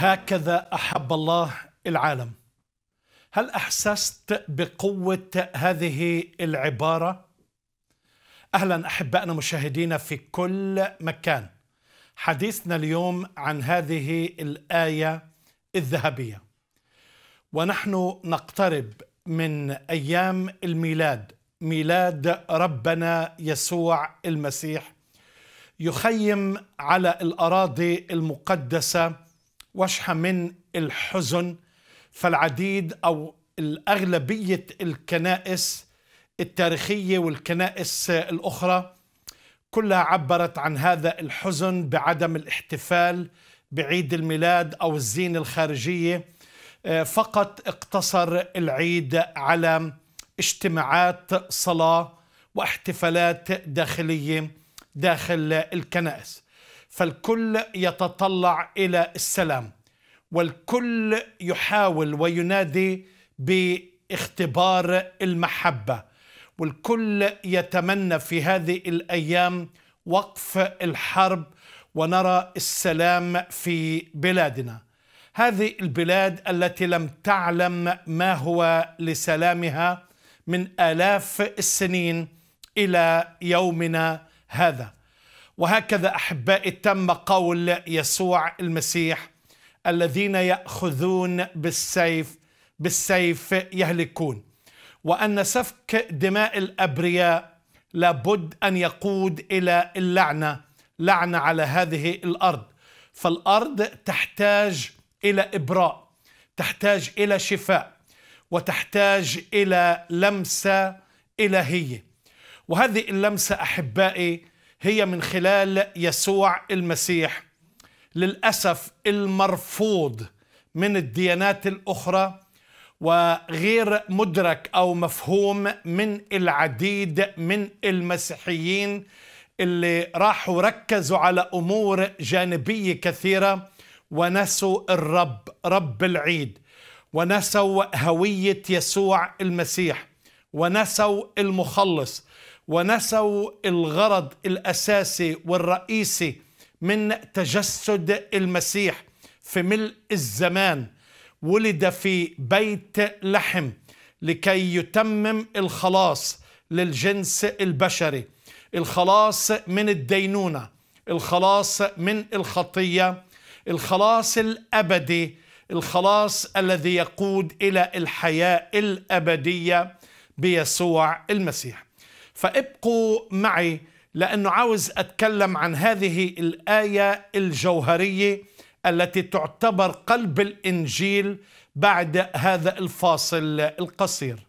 هكذا احب الله العالم هل احسست بقوه هذه العباره اهلا احبائنا مشاهدينا في كل مكان حديثنا اليوم عن هذه الايه الذهبيه ونحن نقترب من ايام الميلاد ميلاد ربنا يسوع المسيح يخيم على الاراضي المقدسه وشحة من الحزن فالعديد أو الأغلبية الكنائس التاريخية والكنائس الأخرى كلها عبرت عن هذا الحزن بعدم الاحتفال بعيد الميلاد أو الزينة الخارجية آه، فقط اقتصر العيد على اجتماعات صلاة واحتفالات داخلية داخل الكنائس فالكل يتطلع الى السلام والكل يحاول وينادي باختبار المحبه والكل يتمنى في هذه الايام وقف الحرب ونرى السلام في بلادنا هذه البلاد التي لم تعلم ما هو لسلامها من آلاف السنين إلى يومنا هذا وهكذا أحبائي تم قول يسوع المسيح الذين يأخذون بالسيف بالسيف يهلكون وأن سفك دماء الأبرياء لابد أن يقود إلى اللعنة لعنة على هذه الأرض فالأرض تحتاج إلى إبراء تحتاج إلى شفاء وتحتاج إلى لمسة إلهية وهذه اللمسة أحبائي هي من خلال يسوع المسيح للاسف المرفوض من الديانات الاخرى وغير مدرك او مفهوم من العديد من المسيحيين اللي راحوا ركزوا على امور جانبيه كثيره ونسوا الرب رب العيد ونسوا هويه يسوع المسيح ونسوا المخلص ونسوا الغرض الاساسي والرئيسي من تجسد المسيح في ملء الزمان ولد في بيت لحم لكي يتمم الخلاص للجنس البشري الخلاص من الدينونه الخلاص من الخطيه الخلاص الابدي الخلاص الذي يقود الى الحياه الابديه بيسوع المسيح فابقوا معي لأنه عاوز أتكلم عن هذه الآية الجوهرية التي تعتبر قلب الإنجيل بعد هذا الفاصل القصير